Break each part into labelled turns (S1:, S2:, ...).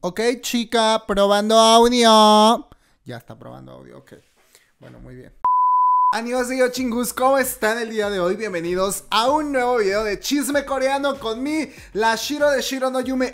S1: Ok, chica, probando audio. Ya está probando audio, ok. Bueno, muy bien. Amigos de Yo Chingus, ¿cómo están el día de hoy? Bienvenidos a un nuevo video de chisme coreano con mi la Shiro de Shiro no Yume.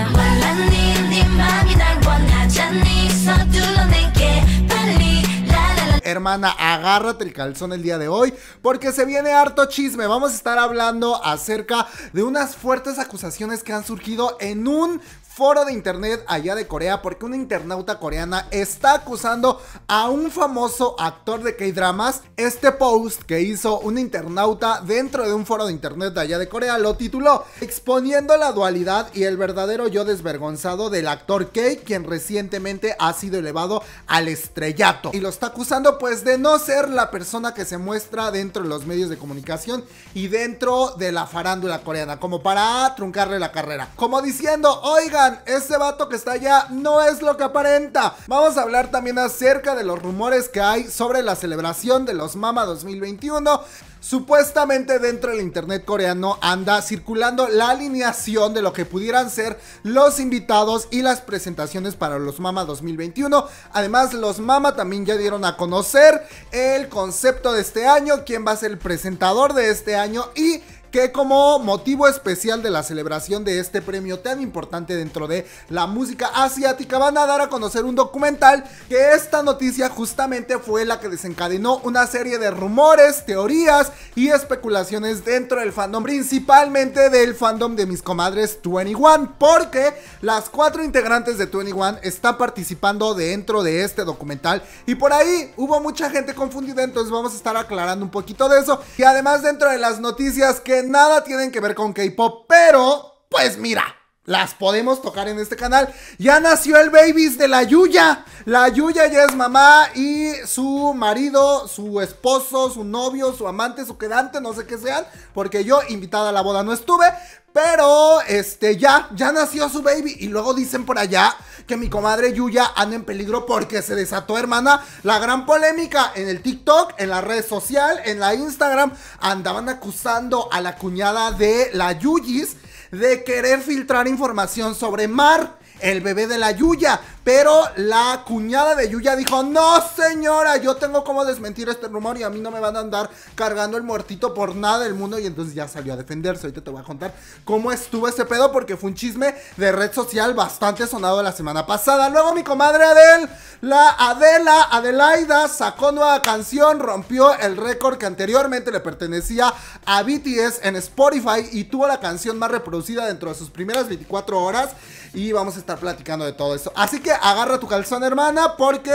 S1: hermana, agárrate el calzón el día de hoy porque se viene harto chisme. Vamos a estar hablando acerca de unas fuertes acusaciones que han surgido en un foro de internet allá de Corea porque una internauta coreana está acusando a un famoso actor de K-Dramas. Este post que hizo una internauta dentro de un foro de internet allá de Corea lo tituló Exponiendo la dualidad y el verdadero yo desvergonzado del actor K, quien recientemente ha sido elevado al estrellato. Y lo está acusando pues de no ser la persona que se muestra dentro de los medios de comunicación y dentro de la farándula coreana, como para truncarle la carrera. Como diciendo, oiga, este ese vato que está allá no es lo que aparenta. Vamos a hablar también acerca de los rumores que hay sobre la celebración de los Mama 2021. Supuestamente dentro del internet coreano anda circulando la alineación de lo que pudieran ser los invitados y las presentaciones para los Mama 2021. Además, los Mama también ya dieron a conocer el concepto de este año, quién va a ser el presentador de este año y que como motivo especial de la celebración de este premio tan importante dentro de la música asiática van a dar a conocer un documental que esta noticia justamente fue la que desencadenó una serie de rumores, teorías y especulaciones dentro del fandom, principalmente del fandom de mis comadres 21, porque las cuatro integrantes de 21 están participando dentro de este documental y por ahí hubo mucha gente confundida, entonces vamos a estar aclarando un poquito de eso y además dentro de las noticias que nada tienen que ver con K-pop, pero pues mira, las podemos tocar en este canal. Ya nació el Babies de la Yuya. La Yuya ya es mamá y su marido, su esposo, su novio, su amante, su quedante, no sé qué sean, porque yo invitada a la boda no estuve, pero este ya, ya nació su baby y luego dicen por allá que mi comadre Yuya anda en peligro porque se desató, hermana, la gran polémica en el TikTok, en la red social, en la Instagram, andaban acusando a la cuñada de la Yuyis de querer filtrar información sobre Mar el bebé de la Yuya. Pero la cuñada de Yuya dijo, no señora, yo tengo como desmentir este rumor y a mí no me van a andar cargando el muertito por nada del mundo. Y entonces ya salió a defenderse. Ahorita te voy a contar cómo estuvo ese pedo porque fue un chisme de red social bastante sonado la semana pasada. Luego mi comadre Adel, la Adela, Adelaida, sacó nueva canción, rompió el récord que anteriormente le pertenecía a BTS en Spotify y tuvo la canción más reproducida dentro de sus primeras 24 horas. Y vamos a estar platicando de todo eso. Así que agarra tu calzón, hermana, porque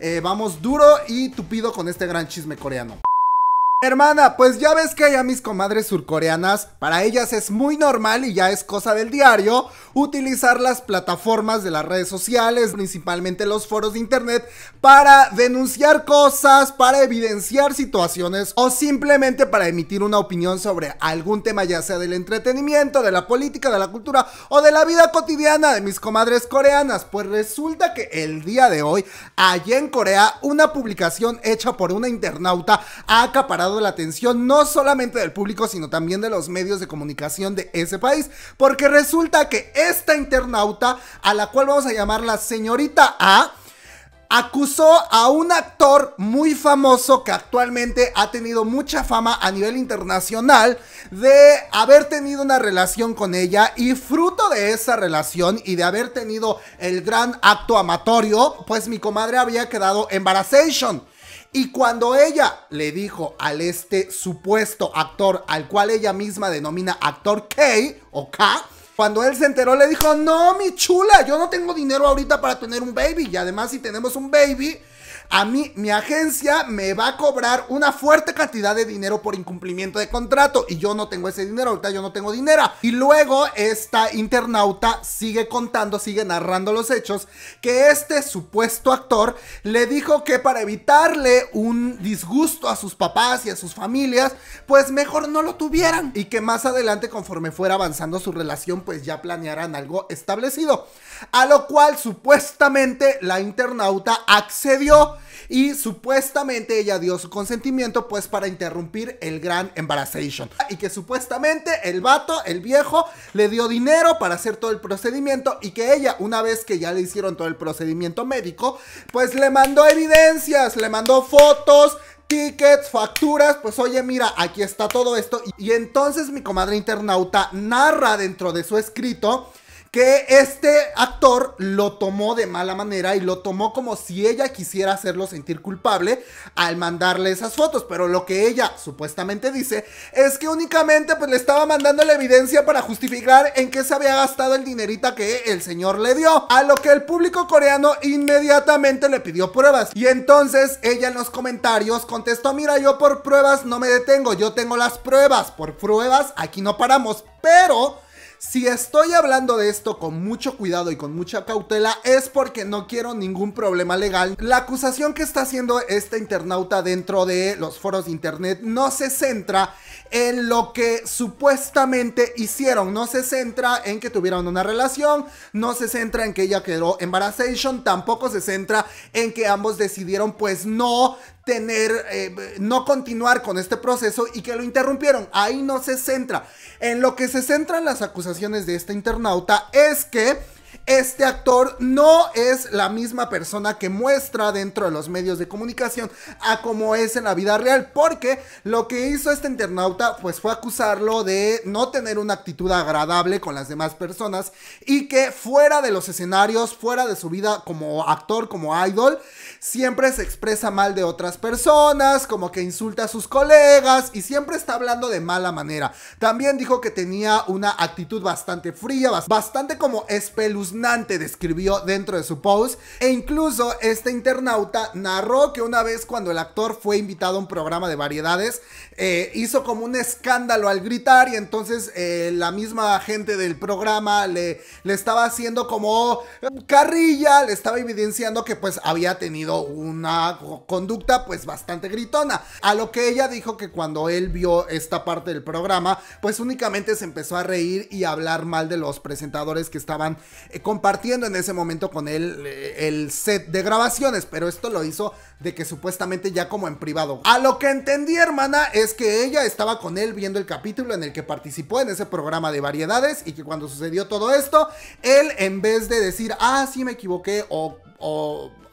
S1: eh, vamos duro y tupido con este gran chisme coreano. Hermana, pues ya ves que a mis comadres surcoreanas, para ellas es muy normal y ya es cosa del diario utilizar las plataformas de las redes sociales, principalmente los foros de internet, para denunciar cosas, para evidenciar situaciones o simplemente para emitir una opinión sobre algún tema, ya sea del entretenimiento, de la política, de la cultura o de la vida cotidiana de mis comadres coreanas. Pues resulta que el día de hoy, allá en Corea, una publicación hecha por una internauta ha acaparado la atención no solamente del público, sino también de los medios de comunicación de ese país, porque resulta que esta internauta, a la cual vamos a llamar la señorita A, acusó a un actor muy famoso que actualmente ha tenido mucha fama a nivel internacional de haber tenido una relación con ella y fruto de esa relación y de haber tenido el gran acto amatorio, pues mi comadre había quedado embarazada y cuando ella le dijo al este supuesto actor, al cual ella misma denomina actor K o K, cuando él se enteró le dijo, no, mi chula, yo no tengo dinero ahorita para tener un baby. Y además si tenemos un baby, a mí mi agencia me va a cobrar una fuerte cantidad de dinero por incumplimiento de contrato y yo no tengo ese dinero, ahorita yo no tengo dinero. Y luego esta internauta sigue contando, sigue narrando los hechos que este supuesto actor le dijo que para evitarle un disgusto a sus papás y a sus familias, pues mejor no lo tuvieran y que más adelante conforme fuera avanzando su relación, pues ya planearan algo establecido. A lo cual supuestamente la internauta accedió y supuestamente ella dio su consentimiento pues para interrumpir el gran embarazation. Y que supuestamente el vato, el viejo, le dio dinero para hacer todo el procedimiento y que ella, una vez que ya le hicieron todo el procedimiento médico, pues le mandó evidencias, le mandó fotos, tickets, facturas, pues oye, mira, aquí está todo esto. Y entonces mi comadre internauta narra dentro de su escrito que este actor lo tomó de mala manera y lo tomó como si ella quisiera hacerlo sentir culpable al mandarle esas fotos, pero lo que ella supuestamente dice es que únicamente pues le estaba mandando la evidencia para justificar en qué se había gastado el dinerita que el señor le dio, a lo que el público coreano inmediatamente le pidió pruebas y entonces ella en los comentarios contestó, mira yo por pruebas no me detengo, yo tengo las pruebas, por pruebas aquí no paramos, pero si estoy hablando de esto con mucho cuidado y con mucha cautela es porque no quiero ningún problema legal. La acusación que está haciendo esta internauta dentro de los foros de internet no se centra en lo que supuestamente hicieron, no se centra en que tuvieron una relación, no se centra en que ella quedó embarazada, tampoco se centra en que ambos decidieron pues no tener, eh, no continuar con este proceso y que lo interrumpieron. Ahí no se centra. En lo que se centran las acusaciones de este internauta es que este actor no es la misma persona que muestra dentro de los medios de comunicación a como es en la vida real, porque lo que hizo este internauta pues fue acusarlo de no tener una actitud agradable con las demás personas y que fuera de los escenarios, fuera de su vida como actor, como idol, siempre se expresa mal de otras personas, como que insulta a sus colegas y siempre está hablando de mala manera. También dijo que tenía una actitud bastante fría, bastante como espeluznante describió dentro de su post e incluso este internauta narró que una vez cuando el actor fue invitado a un programa de variedades eh, hizo como un escándalo al gritar y entonces eh, la misma gente del programa le, le estaba haciendo como carrilla, le estaba evidenciando que pues había tenido una conducta pues bastante gritona, a lo que ella dijo que cuando él vio esta parte del programa pues únicamente se empezó a reír y a hablar mal de los presentadores que estaban eh, compartiendo en ese momento con él eh, el set de grabaciones, pero esto lo hizo de que supuestamente ya como en privado. A lo que entendí, hermana, es que ella estaba con él viendo el capítulo en el que participó en ese programa de variedades y que cuando sucedió todo esto, él en vez de decir, ah, sí me equivoqué o,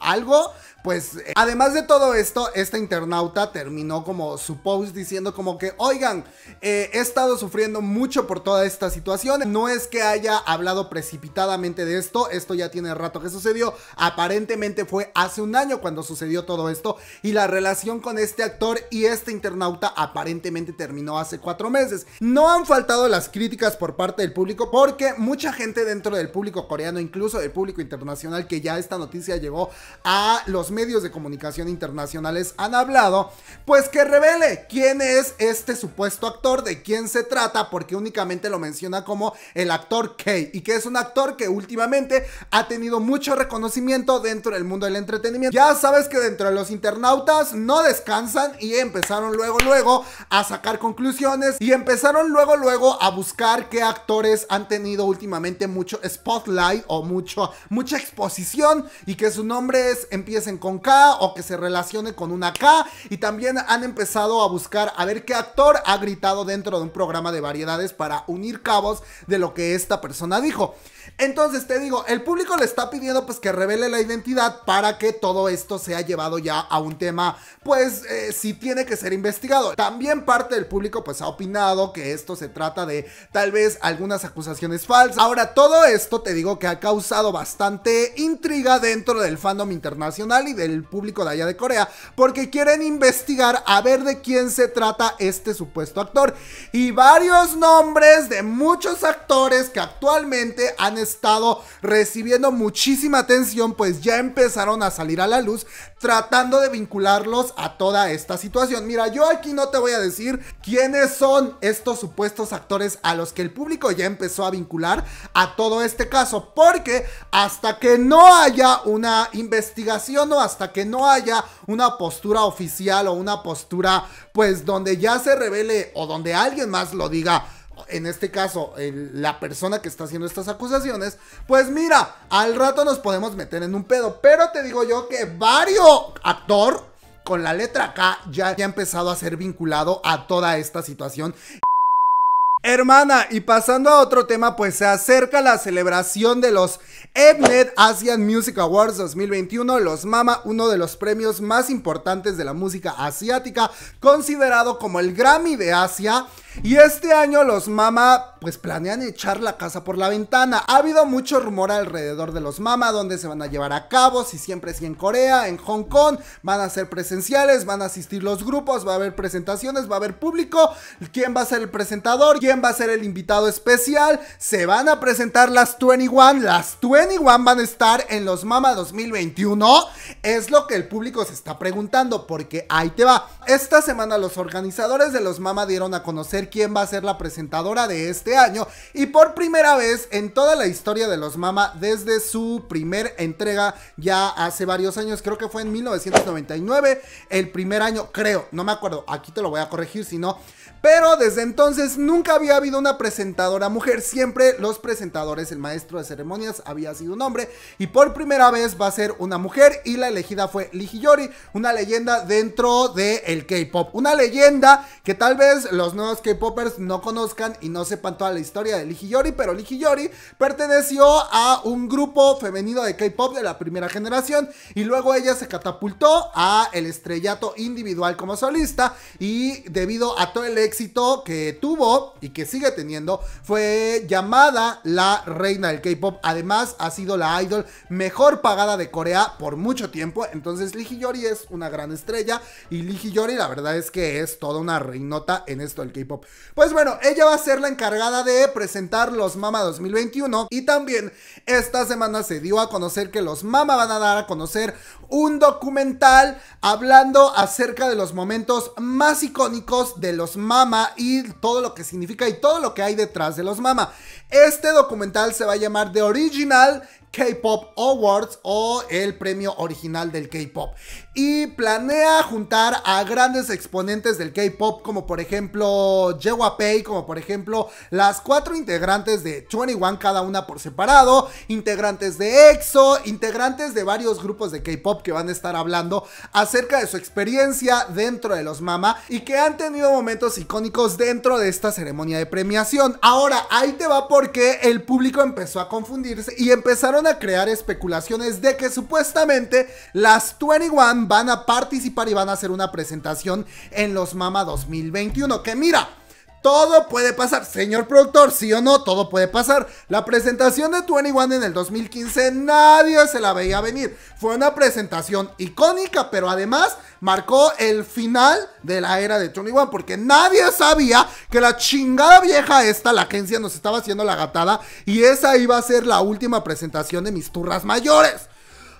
S1: algo, pues eh, además de todo esto, esta internauta terminó como su post diciendo como que, oigan, eh, he estado sufriendo mucho por toda esta situación, no es que haya hablado precipitadamente de esto, esto ya tiene rato que sucedió, aparentemente fue hace un año cuando sucedió todo esto y la relación con este actor y este internauta aparentemente terminó hace cuatro meses. No han faltado las críticas por parte del público porque mucha gente dentro del público coreano, incluso del público internacional, que ya esta noticia llegó a los medios de comunicación internacionales han hablado, pues que revele quién es este supuesto actor, de quién se trata, porque únicamente lo menciona como el actor K, y que es un actor que últimamente ha tenido mucho reconocimiento dentro del mundo del entretenimiento. Ya sabes que dentro de los internautas no descansan y empezaron luego, luego a sacar conclusiones y empezaron luego, luego a buscar qué actores han tenido últimamente mucho spotlight o mucho, mucha exposición y que su nombre empiecen con K o que se relacione con una K. Y también han empezado a buscar a ver qué actor ha gritado dentro de un programa de variedades para unir cabos de lo que esta persona dijo. Entonces te digo, el público le está pidiendo pues que revele la identidad para que todo esto sea llevado ya a un tema pues eh, si tiene que ser investigado. También parte del público pues ha opinado que esto se trata de tal vez algunas acusaciones falsas. Ahora todo esto te digo que ha causado bastante intriga dentro del fandom internacional y del público de allá de Corea porque quieren investigar a ver de quién se trata este supuesto actor y varios nombres de muchos actores que actualmente han estado recibiendo muchísima atención, pues ya empezaron a salir a la luz tratando de vincularlos a toda esta situación. Mira, yo aquí no te voy a decir quiénes son estos supuestos actores a los que el público ya empezó a vincular a todo este caso, porque hasta que no haya una investigación o hasta que no haya una postura oficial o una postura pues donde ya se revele o donde alguien más lo diga en este caso, la persona que está haciendo estas acusaciones, pues mira, al rato nos podemos meter en un pedo. Pero te digo yo que varios actor con la letra K ya, ha empezado a ser vinculado a toda esta situación. Hermana, y pasando a otro tema, pues se acerca la celebración de los EBNET Asian Music Awards 2021, los MAMA, uno de los premios más importantes de la música asiática, considerado como el Grammy de Asia. Y este año los Mama pues planean echar la casa por la ventana. Ha habido mucho rumor alrededor de los Mama, dónde se van a llevar a cabo, si siempre si en Corea, en Hong Kong, van a ser presenciales, van a asistir los grupos, va a haber presentaciones, va a haber público, quién va a ser el presentador, quién va a ser el invitado especial, se van a presentar las 21, las 21 van a estar en los Mama 2021, es lo que el público se está preguntando, porque ahí te va. Esta semana los organizadores de los Mama dieron a conocer quién va a ser la presentadora de este año y por primera vez en toda la historia de los Mama desde su primer entrega ya hace varios años, creo que fue en 1999, el primer año, creo, no me acuerdo, aquí te lo voy a corregir, si no pero desde entonces nunca había habido una presentadora mujer. Siempre los presentadores, el maestro de ceremonias había sido un hombre. Y por primera vez va a ser una mujer. Y la elegida fue Yori, una leyenda dentro del el K-pop. Una leyenda que tal vez los nuevos K-popers no conozcan y no sepan toda la historia de Yori, Pero Yori perteneció a un grupo femenino de K-pop de la primera generación. Y luego ella se catapultó a el estrellato individual como solista. Y debido a todo el éxito que tuvo y que sigue teniendo fue llamada la reina del K-pop. Además, ha sido la idol mejor pagada de Corea por mucho tiempo. Entonces, Lee Yori es una gran estrella. Y Lee Yori la verdad es que es toda una reinota en esto del K-pop. Pues bueno, ella va a ser la encargada de presentar los Mama 2021. Y también esta semana se dio a conocer que los Mama van a dar a conocer un documental hablando acerca de los momentos más icónicos de los Mama mama y todo lo que significa y todo lo que hay detrás de los mama. Este documental se va a llamar The Original K-Pop Awards o el premio original del K-Pop. Y planea juntar a grandes exponentes del K-Pop, como por ejemplo Jewa Pay, como por ejemplo las cuatro integrantes de 21, cada una por separado, integrantes de EXO, integrantes de varios grupos de K-Pop que van a estar hablando acerca de su experiencia dentro de los Mama y que han tenido momentos icónicos dentro de esta ceremonia de premiación. Ahora, ahí te va a poner porque el público empezó a confundirse y empezaron a crear especulaciones de que supuestamente las 21 van a participar y van a hacer una presentación en los Mama 2021. Que mira, todo puede pasar, señor productor, sí o no, todo puede pasar. La presentación de 21 en el 2015 nadie se la veía venir. Fue una presentación icónica, pero además marcó el final de la era de 21 porque nadie sabía que la chingada vieja esta, la agencia, nos estaba haciendo la gatada y esa iba a ser la última presentación de mis turras mayores.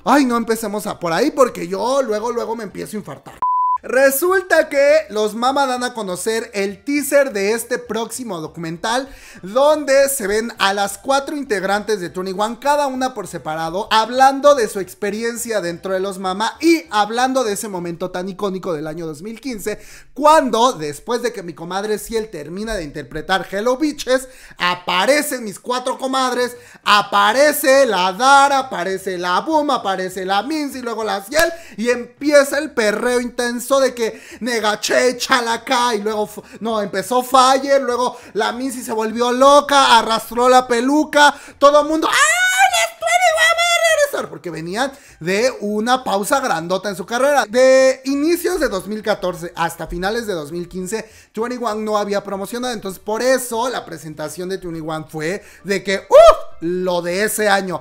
S1: Ay, no empecemos a por ahí porque yo luego, luego me empiezo a infartar. Resulta que los Mama dan a conocer el teaser de este próximo documental donde se ven a las cuatro integrantes de One, cada una por separado, hablando de su experiencia dentro de los Mama y hablando de ese momento tan icónico del año 2015 cuando después de que mi comadre Ciel termina de interpretar Hello Bitches, aparecen mis cuatro comadres, aparece la Dara, aparece la Boom, aparece la y luego la Ciel y empieza el perreo intenso de que Negache, Chalaca, y luego, no, empezó Fire, luego la Missy se volvió loca, arrastró la peluca, todo el mundo, ¡ah! porque venían de una pausa grandota en su carrera. De inicios de 2014 hasta finales de 2015, 21 no había promocionado, entonces por eso la presentación de 21 fue de que, Lo de ese año.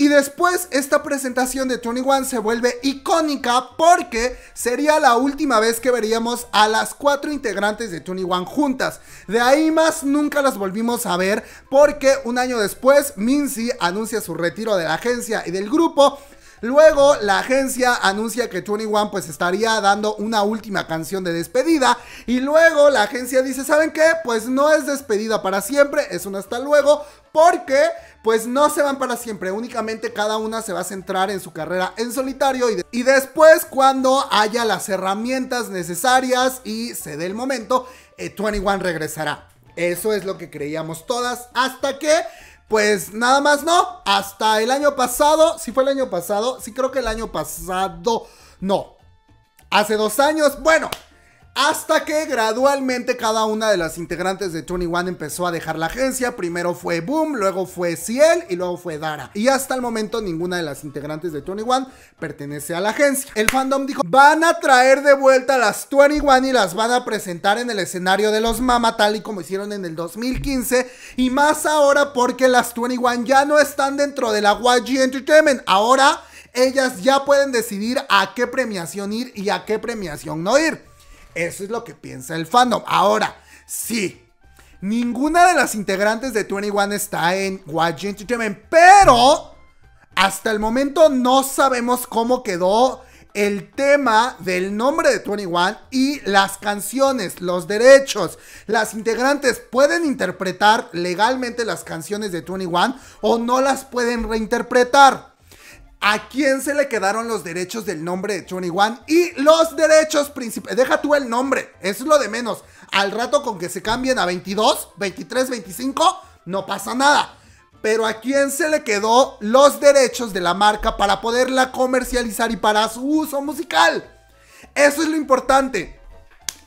S1: Y después esta presentación de 21 se vuelve icónica porque sería la última vez que veríamos a las cuatro integrantes de 21 juntas. De ahí más nunca las volvimos a ver porque un año después Minzy anuncia su retiro de la agencia y del grupo Luego la agencia anuncia que 21 pues estaría dando una última canción de despedida y luego la agencia dice, ¿saben qué? Pues no es despedida para siempre, es un hasta luego porque pues no se van para siempre, únicamente cada una se va a centrar en su carrera en solitario y, y después cuando haya las herramientas necesarias y se dé el momento, 21 eh, regresará. Eso es lo que creíamos todas hasta que... Pues nada más no, hasta el año pasado, si fue el año pasado, sí creo que el año pasado, no, hace dos años, bueno, hasta que gradualmente cada una de las integrantes de 21 empezó a dejar la agencia. Primero fue Boom, luego fue Ciel y luego fue Dara. Y hasta el momento ninguna de las integrantes de 21 pertenece a la agencia. El fandom dijo, van a traer de vuelta a las 21 y las van a presentar en el escenario de los Mama tal y como hicieron en el 2015. Y más ahora porque las 21 ya no están dentro de la YG Entertainment. Ahora ellas ya pueden decidir a qué premiación ir y a qué premiación no ir. Eso es lo que piensa el fandom. Ahora, sí, ninguna de las integrantes de 21 está en YG Entertainment, pero hasta el momento no sabemos cómo quedó el tema del nombre de 21 y las canciones, los derechos. Las integrantes pueden interpretar legalmente las canciones de 21 o no las pueden reinterpretar. ¿A quién se le quedaron los derechos del nombre de 21? Y los derechos principales. Deja tú el nombre, eso es lo de menos. Al rato con que se cambien a 22, 23, 25, no pasa nada. Pero ¿a quién se le quedó los derechos de la marca para poderla comercializar y para su uso musical? Eso es lo importante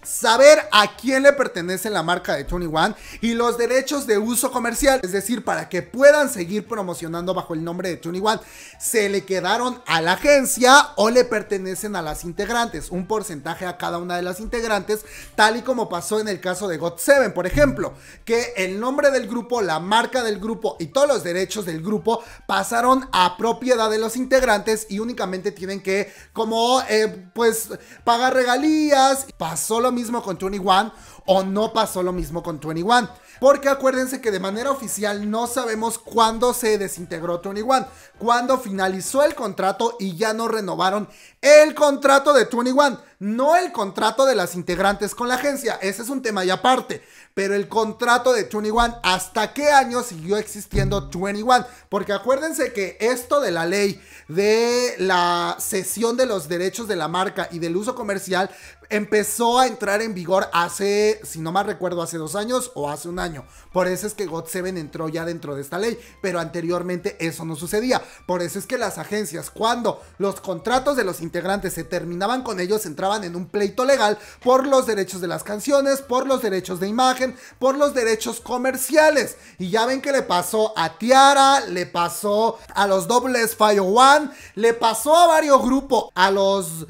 S1: saber a quién le pertenece la marca de One y los derechos de uso comercial, es decir, para que puedan seguir promocionando bajo el nombre de One, se le quedaron a la agencia o le pertenecen a las integrantes, un porcentaje a cada una de las integrantes, tal y como pasó en el caso de GOT7, por ejemplo, que el nombre del grupo, la marca del grupo y todos los derechos del grupo pasaron a propiedad de los integrantes y únicamente tienen que como eh, pues pagar regalías, pasó lo mismo con 21 o no pasó lo mismo con 21. Porque acuérdense que de manera oficial no sabemos cuándo se desintegró 21, cuándo finalizó el contrato y ya no renovaron el contrato de 21, no el contrato de las integrantes con la agencia. Ese es un tema y aparte pero el contrato de 21, ¿hasta qué año siguió existiendo 21? Porque acuérdense que esto de la ley de la cesión de los derechos de la marca y del uso comercial empezó a entrar en vigor hace, si no mal recuerdo, hace dos años o hace un año. Por eso es que God Seven entró ya dentro de esta ley, pero anteriormente eso no sucedía. Por eso es que las agencias, cuando los contratos de los integrantes se terminaban con ellos, entraban en un pleito legal por los derechos de las canciones, por los derechos de imagen por los derechos comerciales. Y ya ven que le pasó a Tiara, le pasó a los dobles Fire One, le pasó a varios grupos, a los...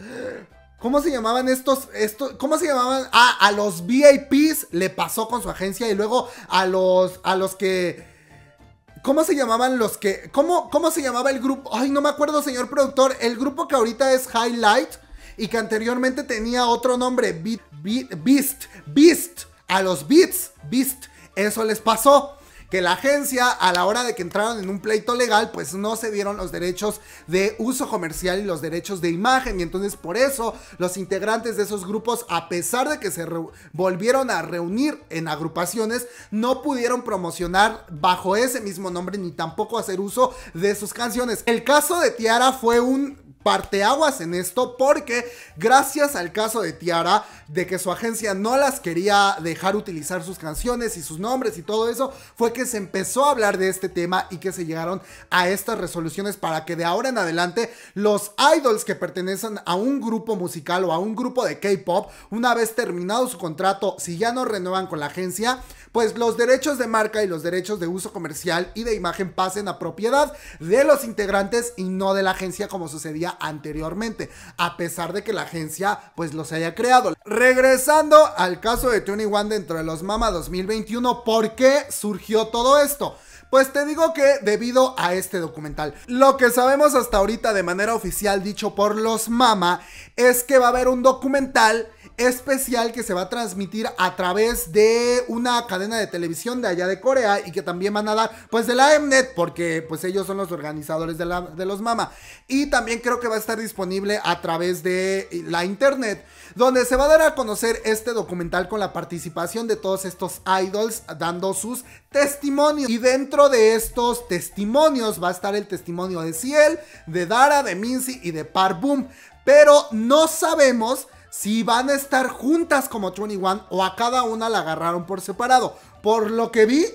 S1: ¿Cómo se llamaban estos, ¿Cómo se llamaban? Ah, a los VIPs le pasó con su agencia y luego a los, a los que... ¿Cómo se llamaban los que... ¿Cómo, ¿Cómo se llamaba el grupo? Ay, no me acuerdo, señor productor. El grupo que ahorita es Highlight y que anteriormente tenía otro nombre. Beast. Beast. A los Beats, Beast, eso les pasó que la agencia a la hora de que entraron en un pleito legal pues no se dieron los derechos de uso comercial y los derechos de imagen y entonces por eso los integrantes de esos grupos a pesar de que se volvieron a reunir en agrupaciones no pudieron promocionar bajo ese mismo nombre ni tampoco hacer uso de sus canciones. El caso de Tiara fue un parteaguas en esto porque gracias al caso de Tiara, de que su agencia no las quería dejar utilizar sus canciones y sus nombres y todo eso, fue que se empezó a hablar de este tema y que se llegaron a estas resoluciones para que de ahora en adelante los idols que pertenecen a un grupo musical o a un grupo de K-Pop, una vez terminado su contrato, si ya no renuevan con la agencia, pues los derechos de marca y los derechos de uso comercial y de imagen pasen a propiedad de los integrantes y no de la agencia como sucedía anteriormente, a pesar de que la agencia pues los haya creado. Regresando al caso de one dentro de los Mama 2021, ¿por qué surgió todo esto? Pues te digo que debido a este documental, lo que sabemos hasta ahorita de manera oficial dicho por los Mama es que va a haber un documental especial que se va a transmitir a través de una cadena de televisión de allá de Corea y que también van a dar pues de la Mnet porque pues ellos son los organizadores de, los Mama. Y también creo que va a estar disponible a través de la internet donde se va a dar a conocer este documental con la participación de todos estos idols dando sus testimonios. Y dentro de estos testimonios va a estar el testimonio de Ciel, de Dara, de Minzy y de Parboom. Pero no sabemos si van a estar juntas como 21 o a cada una la agarraron por separado. Por lo que vi,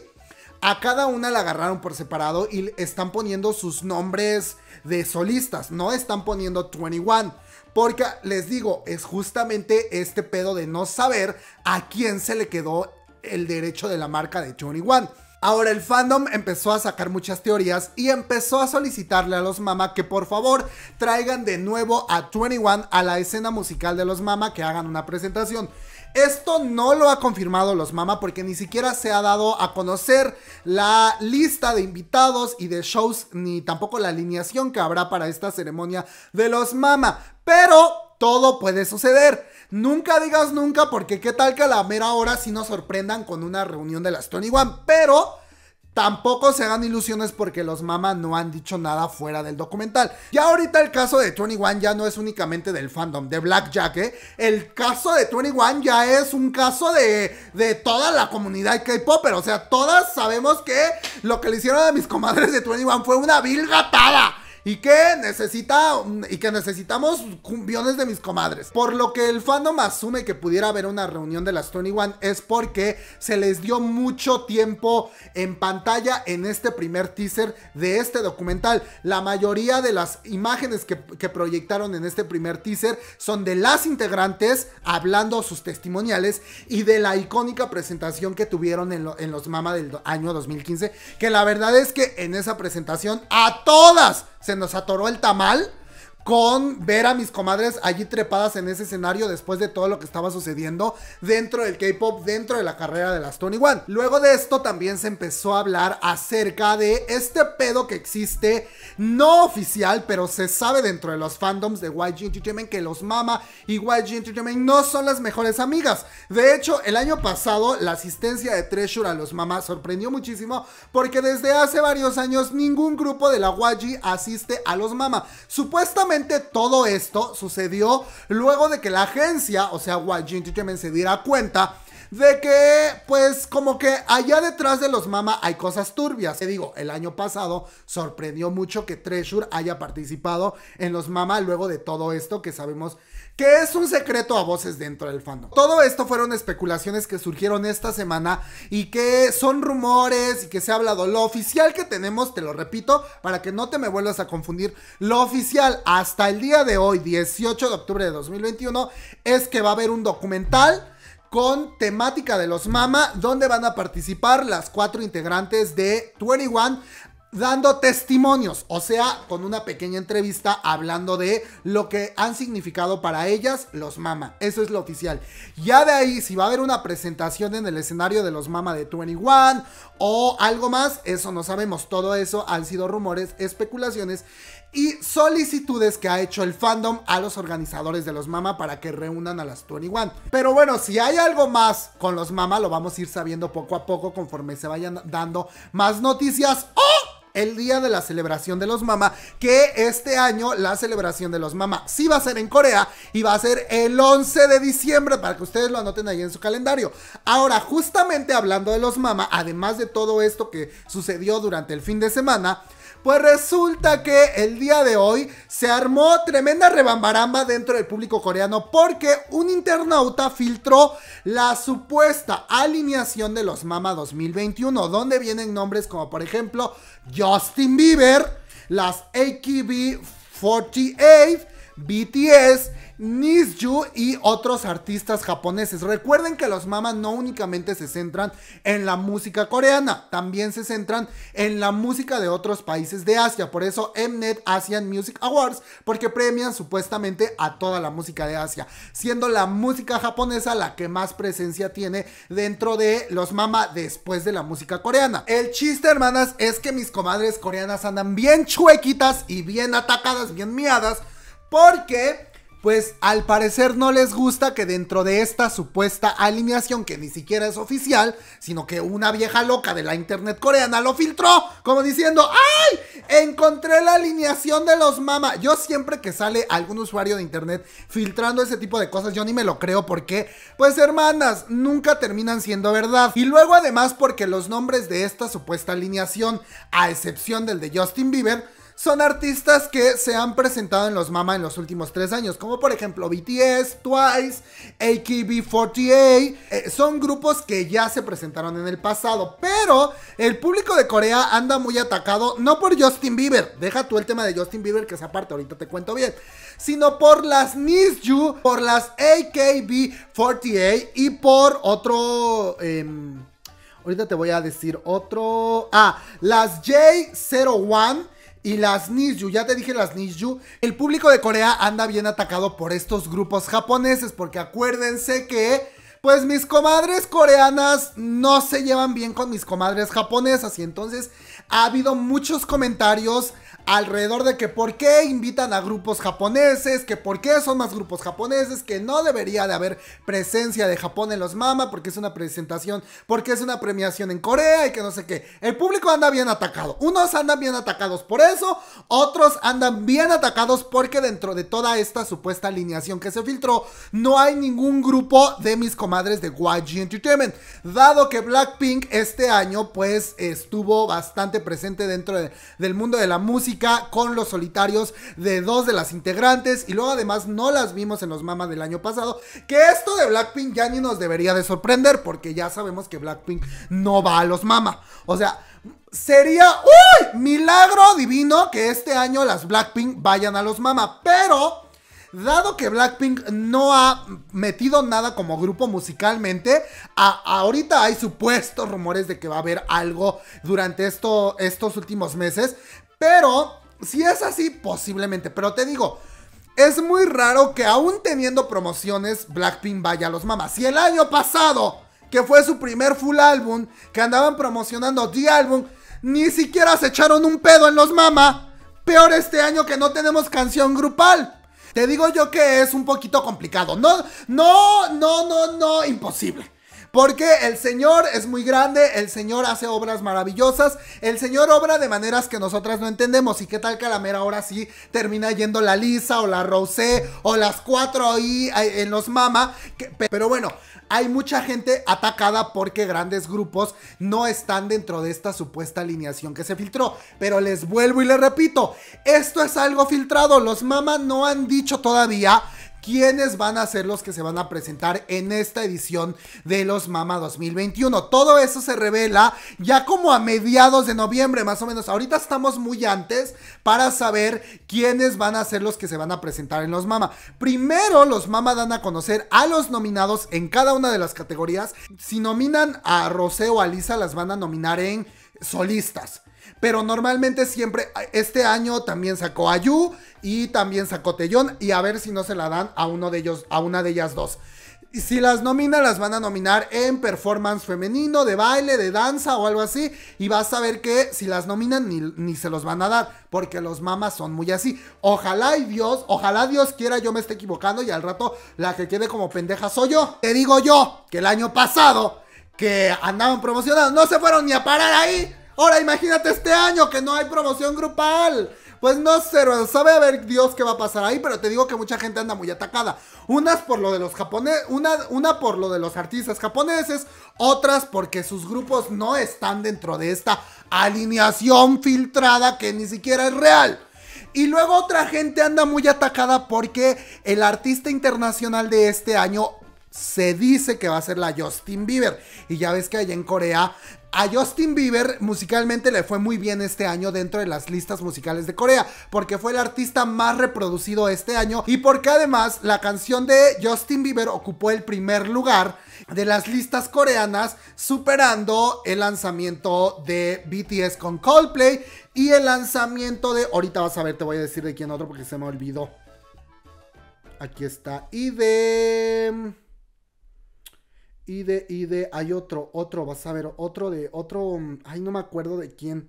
S1: a cada una la agarraron por separado y están poniendo sus nombres de solistas, no están poniendo 21. Porque les digo, es justamente este pedo de no saber a quién se le quedó el derecho de la marca de 21. Ahora el fandom empezó a sacar muchas teorías y empezó a solicitarle a los Mama que por favor traigan de nuevo a 21 a la escena musical de los Mama que hagan una presentación. Esto no lo ha confirmado los Mama porque ni siquiera se ha dado a conocer la lista de invitados y de shows ni tampoco la alineación que habrá para esta ceremonia de los Mama. Pero todo puede suceder. Nunca digas nunca porque qué tal que a la mera hora sí nos sorprendan con una reunión de las 21 pero tampoco se hagan ilusiones porque los mamás no han dicho nada fuera del documental. Ya ahorita el caso de 21 ya no es únicamente del fandom, de Blackjack, ¿eh? El caso de 21 ya es un caso de, de toda la comunidad K-Pop, pero o sea, todas sabemos que lo que le hicieron a mis comadres de 21 fue una vil gatada y que necesita y que necesitamos cumbiones de mis comadres. Por lo que el fandom asume que pudiera haber una reunión de las 21 es porque se les dio mucho tiempo en pantalla en este primer teaser de este documental. La mayoría de las imágenes que, proyectaron en este primer teaser son de las integrantes hablando sus testimoniales y de la icónica presentación que tuvieron en, en los Mama del año 2015, que la verdad es que en esa presentación a todas se nos atoró el tamal con ver a mis comadres allí trepadas en ese escenario después de todo lo que estaba sucediendo dentro del K-pop, dentro de la carrera de las Tony One. Luego de esto también se empezó a hablar acerca de este pedo que existe, no oficial, pero se sabe dentro de los fandoms de YG Entertainment que los Mama y YG Entertainment no son las mejores amigas. De hecho, el año pasado la asistencia de Treasure a los Mama sorprendió muchísimo porque desde hace varios años ningún grupo de la YG asiste a los Mama. Supuestamente todo esto sucedió luego de que la agencia, o sea, YG Entertainment, se diera cuenta de que, pues, como que allá detrás de los Mama hay cosas turbias. Te digo, el año pasado sorprendió mucho que Treasure haya participado en los Mama luego de todo esto que sabemos que es un secreto a voces dentro del fandom. Todo esto fueron especulaciones que surgieron esta semana y que son rumores y que se ha hablado. Lo oficial que tenemos, te lo repito, para que no te me vuelvas a confundir, lo oficial hasta el día de hoy, 18 de octubre de 2021, es que va a haber un documental con temática de los Mama, donde van a participar las cuatro integrantes de 21 dando testimonios, o sea, con una pequeña entrevista hablando de lo que han significado para ellas los Mama. Eso es lo oficial. Ya de ahí, si va a haber una presentación en el escenario de los Mama de 21 o algo más, eso no sabemos. Todo eso han sido rumores, especulaciones y solicitudes que ha hecho el fandom a los organizadores de los Mama para que reúnan a las 21. Pero bueno, si hay algo más con los Mama, lo vamos a ir sabiendo poco a poco conforme se vayan dando más noticias. ¡Oh! el día de la celebración de los MAMA que este año la celebración de los MAMA sí va a ser en Corea y va a ser el 11 de diciembre para que ustedes lo anoten ahí en su calendario. Ahora, justamente hablando de los MAMA además de todo esto que sucedió durante el fin de semana, pues resulta que el día de hoy se armó tremenda rebambaramba dentro del público coreano porque un internauta filtró la supuesta alineación de los Mama 2021, donde vienen nombres como por ejemplo Justin Bieber, las AKB 48, BTS, Nisju y otros artistas japoneses. Recuerden que los mamas no únicamente se centran en la música coreana, también se centran en la música de otros países de Asia. Por eso Mnet Asian Music Awards, porque premian supuestamente a toda la música de Asia, siendo la música japonesa la que más presencia tiene dentro de los mamas después de la música coreana. El chiste, hermanas, es que mis comadres coreanas andan bien chuequitas y bien atacadas, bien miadas porque, pues al parecer no les gusta que dentro de esta supuesta alineación, que ni siquiera es oficial, sino que una vieja loca de la internet coreana lo filtró, como diciendo, ¡ay! Encontré la alineación de los mamas Yo siempre que sale algún usuario de internet filtrando ese tipo de cosas, yo ni me lo creo porque, pues hermanas, nunca terminan siendo verdad. Y luego además porque los nombres de esta supuesta alineación, a excepción del de Justin Bieber, son artistas que se han presentado en los MAMA en los últimos tres años, como por ejemplo BTS, Twice, AKB48, eh, son grupos que ya se presentaron en el pasado, pero el público de Corea anda muy atacado, no por Justin Bieber, deja tú el tema de Justin Bieber que es aparte, ahorita te cuento bien, sino por las NISU, por las AKB48 y por otro... Em, ahorita te voy a decir otro. Ah, las J01 y las Nisyu. Ya te dije las Nisyu. El público de Corea anda bien atacado por estos grupos japoneses porque acuérdense que... Pues mis comadres coreanas no se llevan bien con mis comadres japonesas y entonces ha habido muchos comentarios alrededor de que por qué invitan a grupos japoneses, que por qué son más grupos japoneses, que no debería de haber presencia de Japón en los Mama, porque es una presentación, porque es una premiación en Corea y que no sé qué. El público anda bien atacado. Unos andan bien atacados por eso, otros andan bien atacados porque dentro de toda esta supuesta alineación que se filtró, no hay ningún grupo de mis comadres de YG Entertainment, dado que Blackpink este año pues estuvo bastante presente dentro del mundo de la música con los solitarios de dos de las integrantes y luego además no las vimos en los mamas del año pasado, que esto de Blackpink ya ni nos debería de sorprender porque ya sabemos que Blackpink no va a los mamas. O sea, sería uy, milagro divino que este año las Blackpink vayan a los mamas, pero dado que Blackpink no ha metido nada como grupo musicalmente, ahorita hay supuestos rumores de que va a haber algo durante estos últimos meses, pero, si es así, posiblemente. Pero te digo, es muy raro que aún teniendo promociones, Blackpink vaya a los mamás. Si el año pasado, que fue su primer full álbum, que andaban promocionando The Album, ni siquiera se echaron un pedo en los mamás, Peor este año que no tenemos canción grupal. Te digo yo que es un poquito complicado. No, no, no, no, no, imposible. Porque el Señor es muy grande, el Señor hace obras maravillosas, el Señor obra de maneras que nosotras no entendemos. ¿Y qué tal que la mera ahora sí termina yendo la Lisa o la Rosé o las cuatro ahí en los Mama? pero bueno, hay mucha gente atacada porque grandes grupos no están dentro de esta supuesta alineación que se filtró. Pero les vuelvo y les repito, esto es algo filtrado. Los Mama no han dicho todavía quiénes van a ser los que se van a presentar en esta edición de los Mama 2021. Todo eso se revela ya como a mediados de noviembre, más o menos. Ahorita estamos muy antes para saber quiénes van a ser los que se van a presentar en los Mama. Primero, los Mama dan a conocer a los nominados en cada una de las categorías. Si nominan a Rosé o a Lisa, las van a nominar en solistas. Pero normalmente siempre, este año también sacó a Yu y también sacó Tellón. Y a ver si no se la dan a uno de ellos, a una de ellas dos. si las nomina, las van a nominar en performance femenino, de baile, de danza o algo así. Y vas a ver que si las nominan, ni, se los van a dar. Porque los mamás son muy así. Ojalá y Dios, ojalá Dios quiera yo me esté equivocando y al rato la que quede como pendeja soy yo. Te digo yo que el año pasado que andaban promocionados no se fueron ni a parar ahí. Ahora imagínate este año que no hay promoción grupal. Pues no sé, sabe a ver Dios qué va a pasar ahí, pero te digo que mucha gente anda muy atacada. Unas por lo de los japoneses, una, una por lo de los artistas japoneses, otras porque sus grupos no están dentro de esta alineación filtrada que ni siquiera es real. Y luego otra gente anda muy atacada porque el artista internacional de este año se dice que va a ser la Justin Bieber. Y ya ves que allá en Corea a Justin Bieber musicalmente le fue muy bien este año dentro de las listas musicales de Corea, porque fue el artista más reproducido este año y porque además la canción de Justin Bieber ocupó el primer lugar de las listas coreanas, superando el lanzamiento de BTS con Coldplay y el lanzamiento de... Ahorita vas a ver, te voy a decir de quién otro porque se me olvidó. Aquí está. Y de... Y de, y de, hay otro, otro, vas a ver, otro de, otro, mm, ay, no me acuerdo de quién.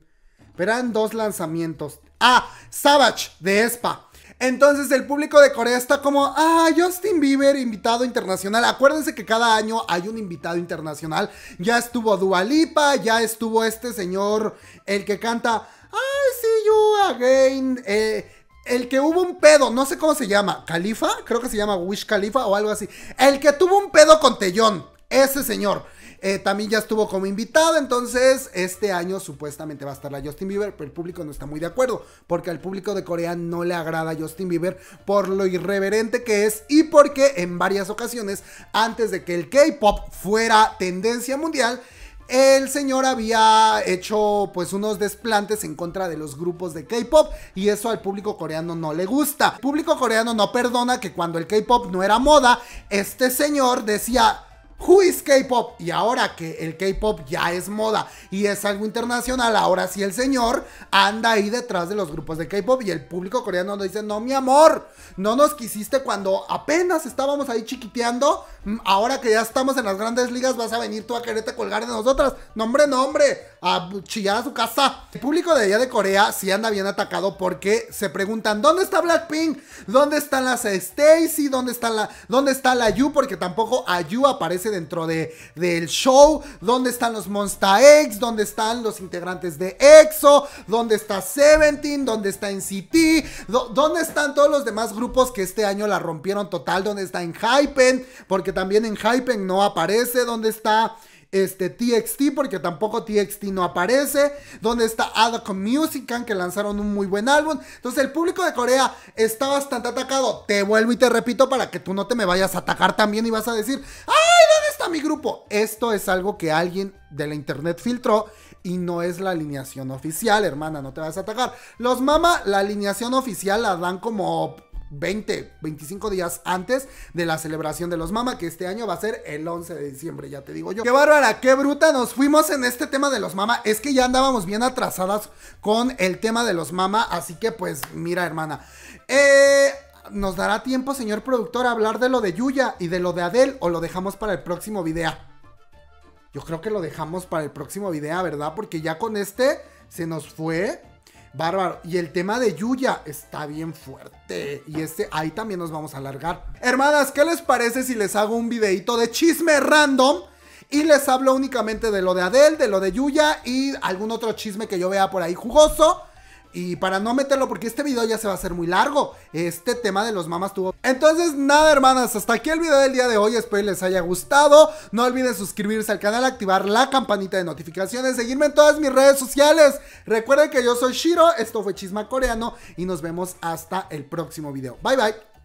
S1: Pero eran dos lanzamientos. Ah, Savage, de Espa. Entonces el público de Corea está como, ah, Justin Bieber, invitado internacional. Acuérdense que cada año hay un invitado internacional. Ya estuvo Dualipa, ya estuvo este señor, el que canta, I see you again. Eh, el que hubo un pedo, no sé cómo se llama, Califa, creo que se llama Wish Califa o algo así. El que tuvo un pedo con Tellón. Ese señor. Eh, también ya estuvo como invitado, entonces este año supuestamente va a estar la Justin Bieber, pero el público no está muy de acuerdo, porque al público de Corea no le agrada a Justin Bieber por lo irreverente que es y porque en varias ocasiones, antes de que el K-Pop fuera tendencia mundial, el señor había hecho pues unos desplantes en contra de los grupos de K-pop y eso al público coreano no le gusta. El público coreano no perdona que cuando el K-pop no era moda, este señor decía, Who is K-Pop? Y ahora que el K-Pop ya es moda y es algo internacional, ahora sí el señor anda ahí detrás de los grupos de K-Pop y el público coreano nos dice, no mi amor, no nos quisiste cuando apenas estábamos ahí chiquiteando, mm, ahora que ya estamos en las grandes ligas vas a venir tú a quererte colgar de nosotras. Nombre, nombre, a chillar a su casa. El público de allá de Corea sí anda bien atacado porque se preguntan, ¿dónde está Blackpink? ¿Dónde están las Stacy? ¿Dónde, están la, ¿Dónde está la Yu? Porque tampoco a Yu aparece dentro de, del show, dónde están los Monsta X, dónde están los integrantes de EXO, dónde está Seventeen, dónde está NCT, dónde están todos los demás grupos que este año la rompieron total, dónde está en Hypen, porque también en Hypen no aparece, dónde está este, TXT, porque tampoco TXT no aparece. Donde está Adok Musican, que lanzaron un muy buen álbum. Entonces el público de Corea está bastante atacado. Te vuelvo y te repito para que tú no te me vayas a atacar también y vas a decir, ¡ay, dónde está mi grupo! Esto es algo que alguien de la internet filtró y no es la alineación oficial, hermana, no te vas a atacar. Los mama, la alineación oficial la dan como 20, 25 días antes de la celebración de los Mama, que este año va a ser el 11 de diciembre, ya te digo yo. Qué bárbara, qué bruta, nos fuimos en este tema de los Mama, es que ya andábamos bien atrasadas con el tema de los Mama, así que pues mira hermana. Eh, ¿Nos dará tiempo, señor productor, a hablar de lo de Yuya y de lo de Adele o lo dejamos para el próximo video? Yo creo que lo dejamos para el próximo video, ¿verdad? Porque ya con este se nos fue Bárbaro. Y el tema de Yuya está bien fuerte. Y este, ahí también nos vamos a alargar. Hermanas, ¿qué les parece si les hago un videito de chisme random? Y les hablo únicamente de lo de Adele, de lo de Yuya y algún otro chisme que yo vea por ahí jugoso. Y para no meterlo, porque este video ya se va a hacer muy largo, este tema de los mamás tuvo. Entonces, nada, hermanas, hasta aquí el video del día de hoy. Espero les haya gustado. No olviden suscribirse al canal, activar la campanita de notificaciones, seguirme en todas mis redes sociales. Recuerden que yo soy Shiro, esto fue Chisma Coreano y nos vemos hasta el próximo video. Bye bye.